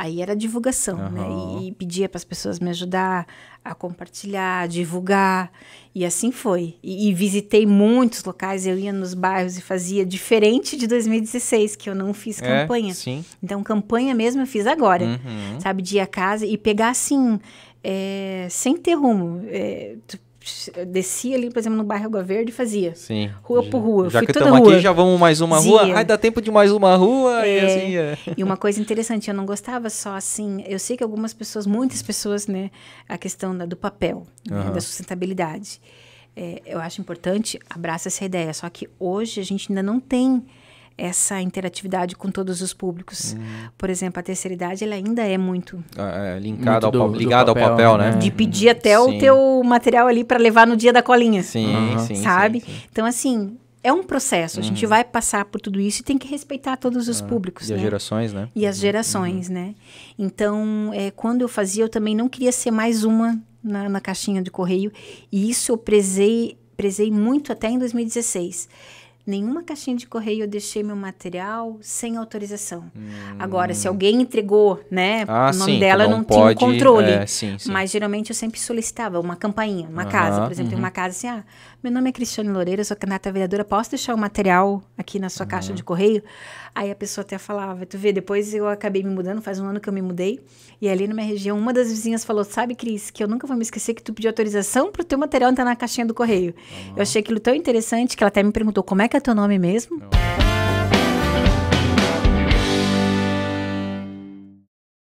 Aí era divulgação, uhum. né? E, e pedia para as pessoas me ajudar a compartilhar, a divulgar. E assim foi. E, e, visitei muitos locais, eu ia nos bairros e fazia diferente de 2016, que eu não fiz é? campanha. É, sim. Então, campanha mesmo eu fiz agora, uhum. sabe? De ir a casa e pegar assim, é, sem ter rumo. É, tu descia ali, por exemplo, no bairro Água Verde e fazia. Sim. Rua já, por rua. Já Fui que estamos aqui, já vamos mais uma Zia. rua. Ai, dá tempo de mais uma rua. É, e, assim, é. e uma coisa interessante, eu não gostava só assim. Eu sei que algumas pessoas, muitas pessoas, né, a questão da, do papel, uhum. né, da sustentabilidade. É, eu acho importante, abraça essa ideia. Só que hoje a gente ainda não tem essa interatividade com todos os públicos. Hum. Por exemplo, a terceira idade ela ainda é muito, ah, é, linkada ao, do, ligada ao papel, né? né? De pedir uhum. até sim. o teu material ali para levar no dia da colinha. Sim, uhum. sim. Sabe? Sim, sim. Então assim, é um processo, a gente uhum. vai passar por tudo isso e tem que respeitar todos os ah, públicos. E né? as gerações, né? E as uhum. gerações, uhum. né? Então, é, quando eu fazia, eu também não queria ser mais uma na, na caixinha de correio. E isso eu prezei, prezei muito até em 2016 nenhuma caixinha de correio eu deixei meu material sem autorização. Hum. Agora, se alguém entregou, né, ah, o nome sim, dela, não pode, tinha o controle. É, sim, sim. Mas geralmente eu sempre solicitava uma campainha, uma uhum, casa. Por exemplo, uhum. uma casa assim, ah, meu nome é Cristiane Loureiro, sou candidata vereadora, posso deixar o material aqui na sua uhum. caixa de correio? Aí a pessoa até falava, tu vê, depois eu acabei me mudando, faz um ano que eu me mudei, e ali na minha região, uma das vizinhas falou, sabe, Cris, que eu nunca vou me esquecer que tu pediu autorização pro teu material entrar na caixinha do correio. Eu achei aquilo tão interessante que ela até me perguntou como é que é teu nome mesmo? Não.